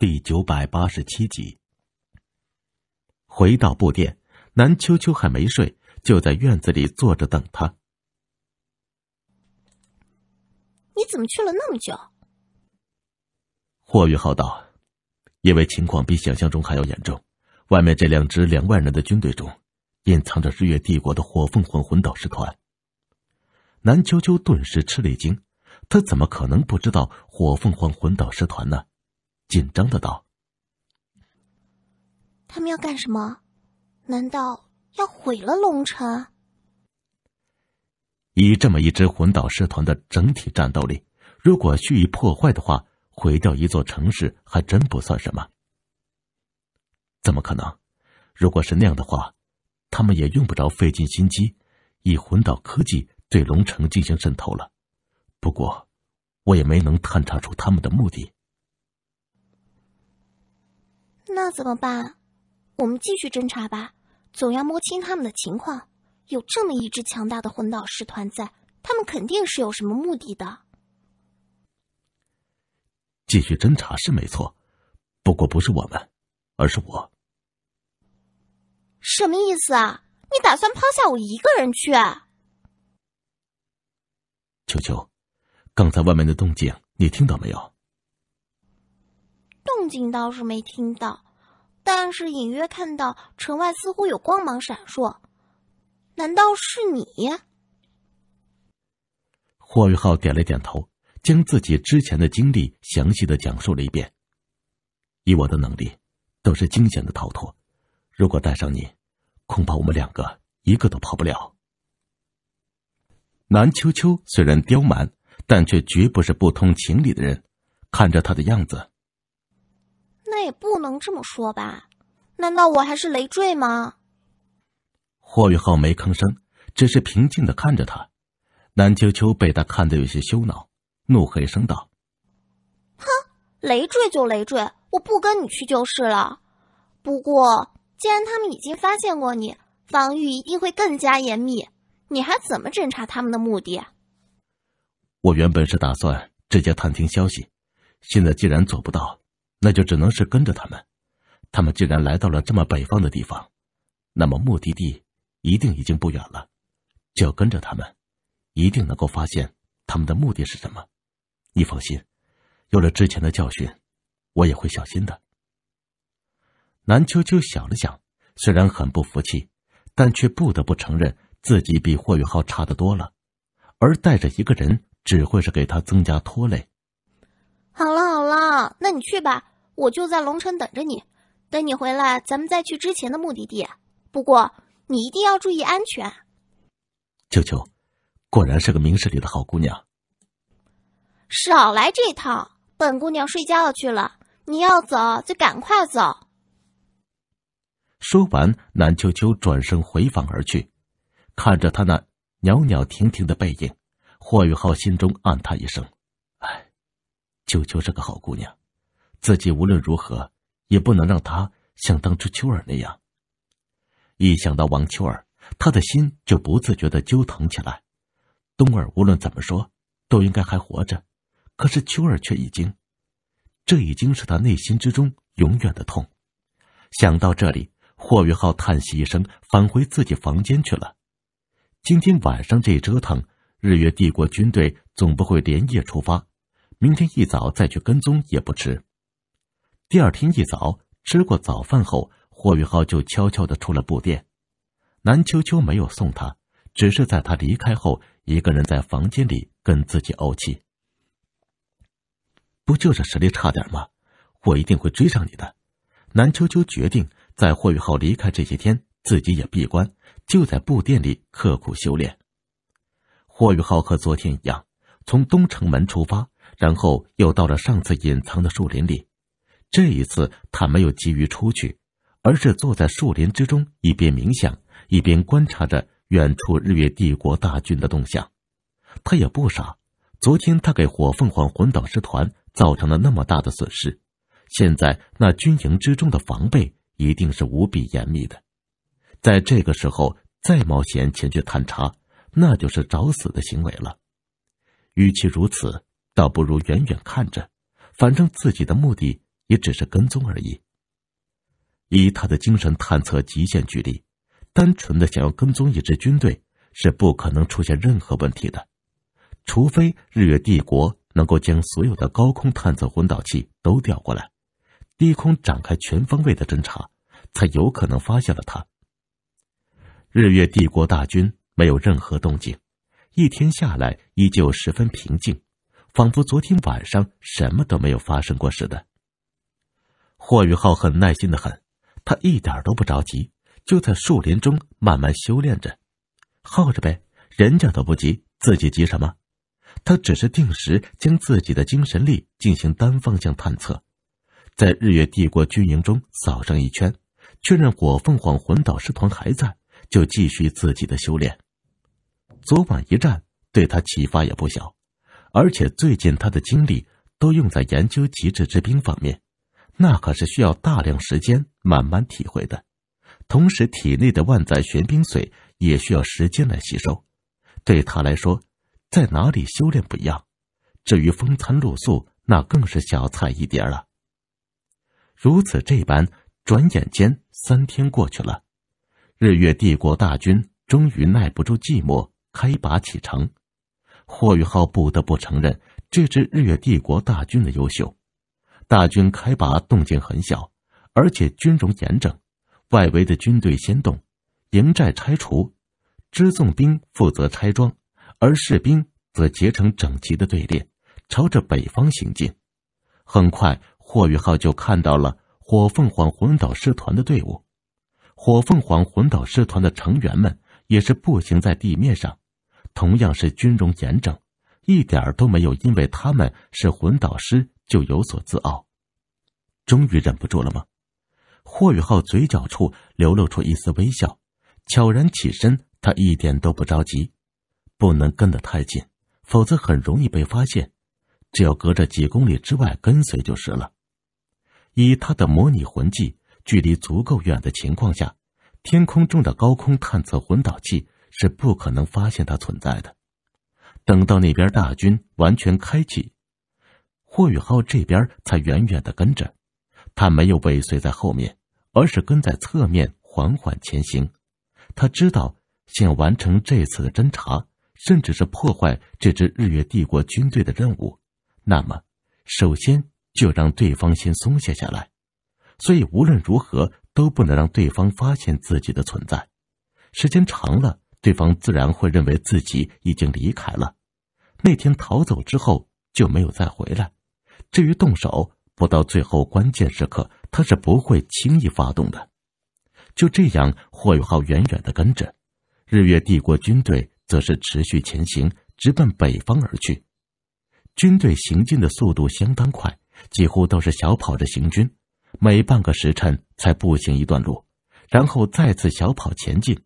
第九百八十七集，回到布店，南秋秋还没睡，就在院子里坐着等他。你怎么去了那么久？霍雨浩道：“因为情况比想象中还要严重，外面这两支两万人的军队中，隐藏着日月帝国的火凤凰魂导师团。”南秋秋顿时吃了一惊，他怎么可能不知道火凤凰魂导师团呢？紧张的道：“他们要干什么？难道要毁了龙城？以这么一支魂导师团的整体战斗力，如果蓄意破坏的话，毁掉一座城市还真不算什么。怎么可能？如果是那样的话，他们也用不着费尽心机，以魂导科技对龙城进行渗透了。不过，我也没能探查出他们的目的。”那怎么办？我们继续侦查吧，总要摸清他们的情况。有这么一支强大的魂导师团在，他们肯定是有什么目的的。继续侦查是没错，不过不是我们，而是我。什么意思啊？你打算抛下我一个人去？球球，刚才外面的动静你听到没有？景倒是没听到，但是隐约看到城外似乎有光芒闪烁。难道是你？霍玉浩点了点头，将自己之前的经历详细的讲述了一遍。以我的能力，都是惊险的逃脱。如果带上你，恐怕我们两个一个都跑不了。南秋秋虽然刁蛮，但却绝不是不通情理的人。看着他的样子。也不能这么说吧？难道我还是累赘吗？霍雨浩没吭声，只是平静的看着他。南秋秋被他看得有些羞恼，怒喝一声道：“哼，累赘就累赘，我不跟你去就是了。不过，既然他们已经发现过你，防御一定会更加严密，你还怎么侦查他们的目的？”我原本是打算直接探听消息，现在既然做不到。那就只能是跟着他们。他们既然来到了这么北方的地方，那么目的地一定已经不远了。就要跟着他们，一定能够发现他们的目的是什么。你放心，有了之前的教训，我也会小心的。南秋秋想了想，虽然很不服气，但却不得不承认自己比霍宇浩差得多了。而带着一个人，只会是给他增加拖累。好了好了，那你去吧。我就在龙城等着你，等你回来，咱们再去之前的目的地。不过你一定要注意安全。秋秋，果然是个明事理的好姑娘。少来这套，本姑娘睡觉去了。你要走就赶快走。说完，南秋秋转身回房而去。看着她那袅袅婷婷的背影，霍雨浩心中暗叹一声：“哎，秋秋是个好姑娘。”自己无论如何也不能让他像当初秋儿那样。一想到王秋儿，他的心就不自觉的揪疼起来。冬儿无论怎么说都应该还活着，可是秋儿却已经……这已经是他内心之中永远的痛。想到这里，霍宇浩叹息一声，返回自己房间去了。今天晚上这一折腾，日月帝国军队总不会连夜出发，明天一早再去跟踪也不迟。第二天一早吃过早饭后，霍宇浩就悄悄的出了布店。南秋秋没有送他，只是在他离开后，一个人在房间里跟自己怄气。不就是实力差点吗？我一定会追上你的！南秋秋决定，在霍宇浩离开这些天，自己也闭关，就在布店里刻苦修炼。霍宇浩和昨天一样，从东城门出发，然后又到了上次隐藏的树林里。这一次，他没有急于出去，而是坐在树林之中，一边冥想，一边观察着远处日月帝国大军的动向。他也不傻，昨天他给火凤凰魂导师团造成了那么大的损失，现在那军营之中的防备一定是无比严密的。在这个时候再冒险前去探查，那就是找死的行为了。与其如此，倒不如远远看着，反正自己的目的。也只是跟踪而已。以他的精神探测极限距离，单纯的想要跟踪一支军队是不可能出现任何问题的，除非日月帝国能够将所有的高空探测混导器都调过来，低空展开全方位的侦查，才有可能发现了他。日月帝国大军没有任何动静，一天下来依旧十分平静，仿佛昨天晚上什么都没有发生过似的。霍雨浩很耐心的很，他一点都不着急，就在树林中慢慢修炼着，耗着呗。人家都不急，自己急什么？他只是定时将自己的精神力进行单方向探测，在日月帝国军营中扫上一圈，确认火凤凰魂导师团还在，就继续自己的修炼。昨晚一战对他启发也不小，而且最近他的精力都用在研究极致之兵方面。那可是需要大量时间慢慢体会的，同时体内的万载玄冰髓也需要时间来吸收。对他来说，在哪里修炼不一样。至于风餐露宿，那更是小菜一碟了。如此这般，转眼间三天过去了，日月帝国大军终于耐不住寂寞，开拔启程。霍雨浩不得不承认这支日月帝国大军的优秀。大军开拔，动静很小，而且军容严整。外围的军队先动，营寨拆除，支纵兵负责拆装，而士兵则结成整齐的队列，朝着北方行进。很快，霍宇浩就看到了火凤凰魂导师团的队伍。火凤凰魂导师团的成员们也是步行在地面上，同样是军容严整，一点儿都没有，因为他们是魂导师。就有所自傲，终于忍不住了吗？霍雨浩嘴角处流露出一丝微笑，悄然起身。他一点都不着急，不能跟得太近，否则很容易被发现。只要隔着几公里之外跟随就是了。以他的模拟魂技，距离足够远的情况下，天空中的高空探测魂导器是不可能发现他存在的。等到那边大军完全开启。霍宇浩这边才远远的跟着，他没有尾随在后面，而是跟在侧面缓缓前行。他知道，想完成这次的侦查，甚至是破坏这支日月帝国军队的任务，那么首先就让对方先松懈下来。所以无论如何都不能让对方发现自己的存在。时间长了，对方自然会认为自己已经离开了。那天逃走之后就没有再回来。至于动手，不到最后关键时刻，他是不会轻易发动的。就这样，霍雨浩远远的跟着，日月帝国军队则是持续前行，直奔北方而去。军队行进的速度相当快，几乎都是小跑着行军，每半个时辰才步行一段路，然后再次小跑前进。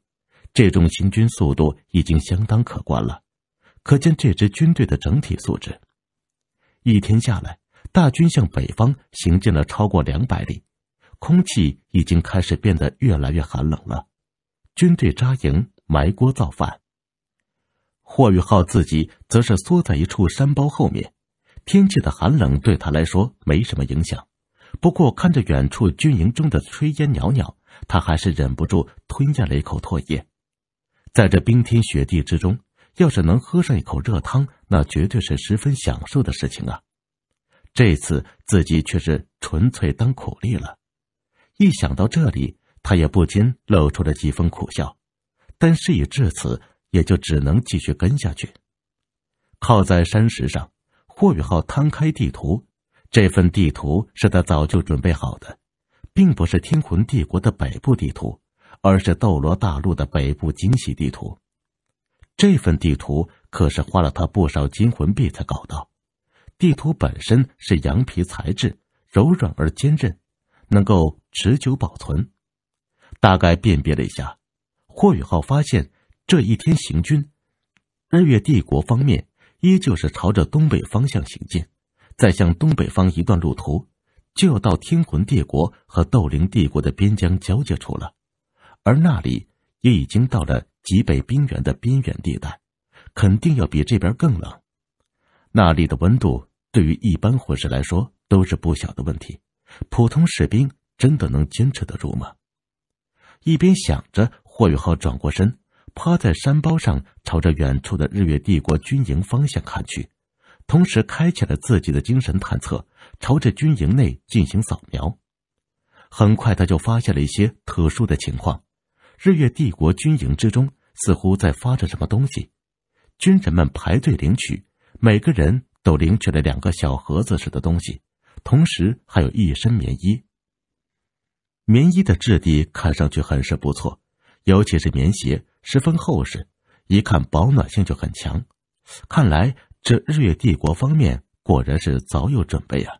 这种行军速度已经相当可观了，可见这支军队的整体素质。一天下来。大军向北方行进了超过两百里，空气已经开始变得越来越寒冷了。军队扎营，埋锅造饭。霍玉浩自己则是缩在一处山包后面，天气的寒冷对他来说没什么影响。不过看着远处军营中的炊烟袅袅，他还是忍不住吞下了一口唾液。在这冰天雪地之中，要是能喝上一口热汤，那绝对是十分享受的事情啊。这次自己却是纯粹当苦力了，一想到这里，他也不禁露出了几分苦笑。但事已至此，也就只能继续跟下去。靠在山石上，霍雨浩摊开地图。这份地图是他早就准备好的，并不是天魂帝国的北部地图，而是斗罗大陆的北部惊喜地图。这份地图可是花了他不少金魂币才搞到。地图本身是羊皮材质，柔软而坚韧，能够持久保存。大概辨别了一下，霍宇浩发现这一天行军，日月帝国方面依旧是朝着东北方向行进。再向东北方一段路途，就要到天魂帝国和斗灵帝国的边疆交界处了，而那里也已经到了极北冰原的边缘地带，肯定要比这边更冷。那里的温度对于一般伙食来说都是不小的问题，普通士兵真的能坚持得住吗？一边想着，霍雨浩转过身，趴在山包上，朝着远处的日月帝国军营方向看去，同时开启了自己的精神探测，朝着军营内进行扫描。很快，他就发现了一些特殊的情况：日月帝国军营之中似乎在发着什么东西，军人们排队领取。每个人都领取了两个小盒子似的东西，同时还有一身棉衣。棉衣的质地看上去很是不错，尤其是棉鞋十分厚实，一看保暖性就很强。看来这日月帝国方面果然是早有准备啊！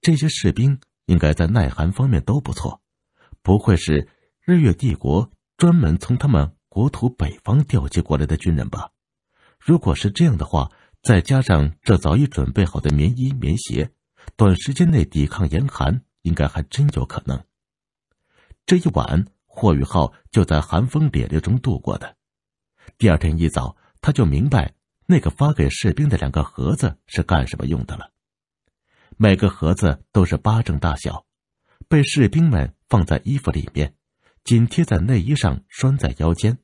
这些士兵应该在耐寒方面都不错，不会是日月帝国专门从他们国土北方调集过来的军人吧？如果是这样的话，再加上这早已准备好的棉衣棉鞋，短时间内抵抗严寒应该还真有可能。这一晚，霍宇浩就在寒风凛冽中度过的。第二天一早，他就明白那个发给士兵的两个盒子是干什么用的了。每个盒子都是巴掌大小，被士兵们放在衣服里面，紧贴在内衣上，拴在腰间。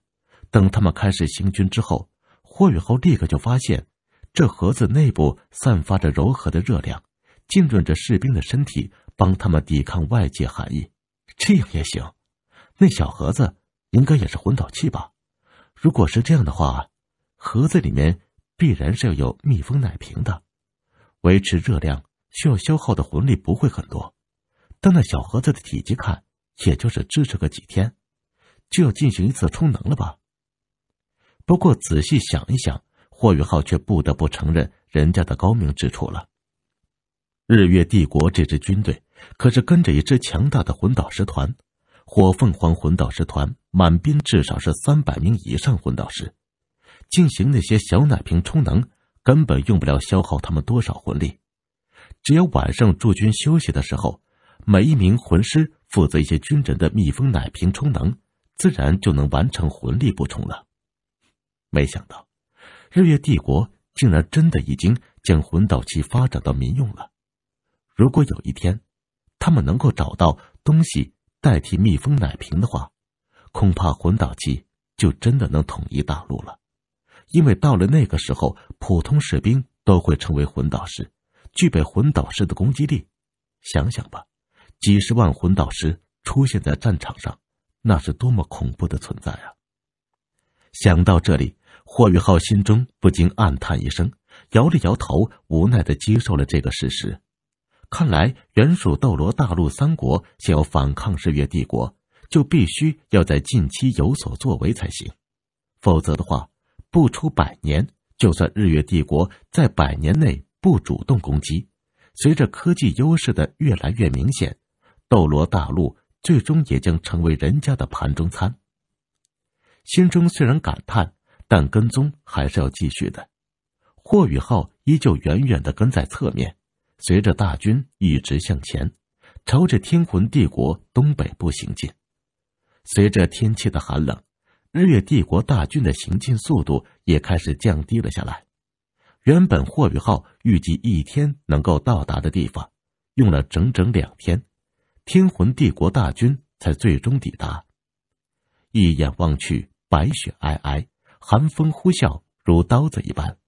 等他们开始行军之后，霍宇浩立刻就发现。这盒子内部散发着柔和的热量，浸润着士兵的身体，帮他们抵抗外界寒意。这样也行。那小盒子应该也是魂导器吧？如果是这样的话，盒子里面必然是要有密封奶瓶的。维持热量需要消耗的魂力不会很多，但那小盒子的体积看，也就是支持个几天，就要进行一次充能了吧？不过仔细想一想。霍雨浩却不得不承认人家的高明之处了。日月帝国这支军队可是跟着一支强大的魂导师团，火凤凰魂导师团满编至少是三百名以上魂导师。进行那些小奶瓶充能，根本用不了消耗他们多少魂力。只有晚上驻军休息的时候，每一名魂师负责一些军人的密封奶瓶充能，自然就能完成魂力补充了。没想到。日月帝国竟然真的已经将魂导器发展到民用了。如果有一天，他们能够找到东西代替密封奶瓶的话，恐怕魂导器就真的能统一大陆了。因为到了那个时候，普通士兵都会成为魂导师，具备魂导师的攻击力。想想吧，几十万魂导师出现在战场上，那是多么恐怖的存在啊！想到这里。霍雨浩心中不禁暗叹一声，摇了摇头，无奈的接受了这个事实。看来，原属斗罗大陆三国想要反抗日月帝国，就必须要在近期有所作为才行。否则的话，不出百年，就算日月帝国在百年内不主动攻击，随着科技优势的越来越明显，斗罗大陆最终也将成为人家的盘中餐。心中虽然感叹。但跟踪还是要继续的。霍宇浩依旧远远的跟在侧面，随着大军一直向前，朝着天魂帝国东北部行进。随着天气的寒冷，日月帝国大军的行进速度也开始降低了下来。原本霍宇浩预计一天能够到达的地方，用了整整两天，天魂帝国大军才最终抵达。一眼望去，白雪皑皑。寒风呼啸，如刀子一般。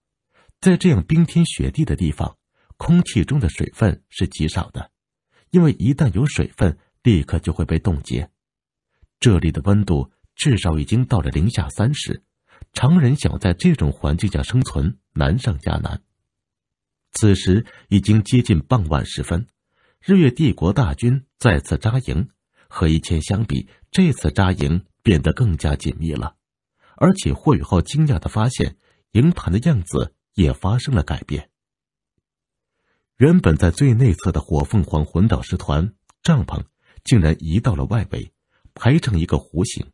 在这样冰天雪地的地方，空气中的水分是极少的，因为一旦有水分，立刻就会被冻结。这里的温度至少已经到了零下三十。常人想在这种环境下生存，难上加难。此时已经接近傍晚时分，日月帝国大军再次扎营。和以前相比，这次扎营变得更加紧密了。而且霍雨浩惊讶的发现，营盘的样子也发生了改变。原本在最内侧的火凤凰魂导师团帐篷，竟然移到了外围，排成一个弧形。